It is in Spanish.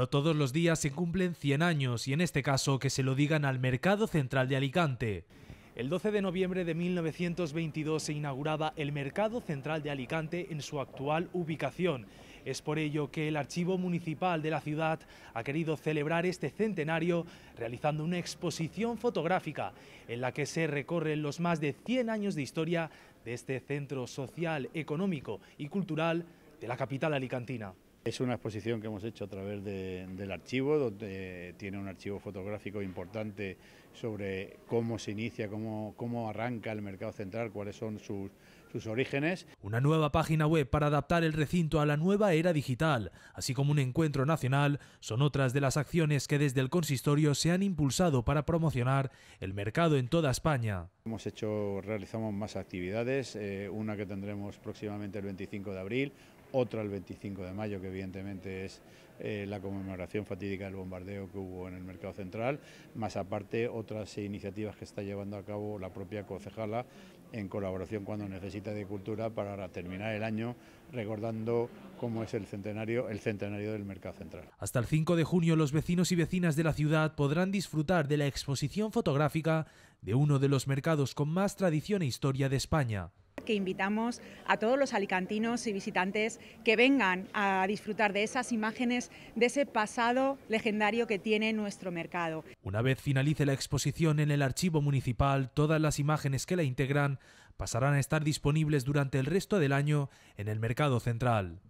No todos los días se cumplen 100 años y en este caso que se lo digan al Mercado Central de Alicante. El 12 de noviembre de 1922 se inauguraba el Mercado Central de Alicante en su actual ubicación. Es por ello que el Archivo Municipal de la ciudad ha querido celebrar este centenario realizando una exposición fotográfica en la que se recorren los más de 100 años de historia de este centro social, económico y cultural de la capital alicantina. Es una exposición que hemos hecho a través del archivo, donde tiene un archivo fotográfico importante sobre cómo se inicia, cómo, arranca el mercado central, cuáles son sus orígenes. Una nueva página web para adaptar el recinto a la nueva era digital, así como un encuentro nacional, son otras de las acciones que desde el consistorio se han impulsado para promocionar el mercado en toda España. Hemos hecho, realizamos más actividades, eh, una que tendremos próximamente el 25 de abril, otra el 25 de mayo, que evidentemente es eh, la conmemoración fatídica del bombardeo que hubo en el mercado central, más aparte otras iniciativas que está llevando a cabo la propia concejala en colaboración cuando necesita de cultura para terminar el año recordando cómo es el centenario, el centenario del mercado central. Hasta el 5 de junio los vecinos y vecinas de la ciudad podrán disfrutar de la exposición fotográfica de uno de los mercados con más tradición e historia de España que invitamos a todos los alicantinos y visitantes que vengan a disfrutar de esas imágenes, de ese pasado legendario que tiene nuestro mercado. Una vez finalice la exposición en el archivo municipal, todas las imágenes que la integran pasarán a estar disponibles durante el resto del año en el mercado central.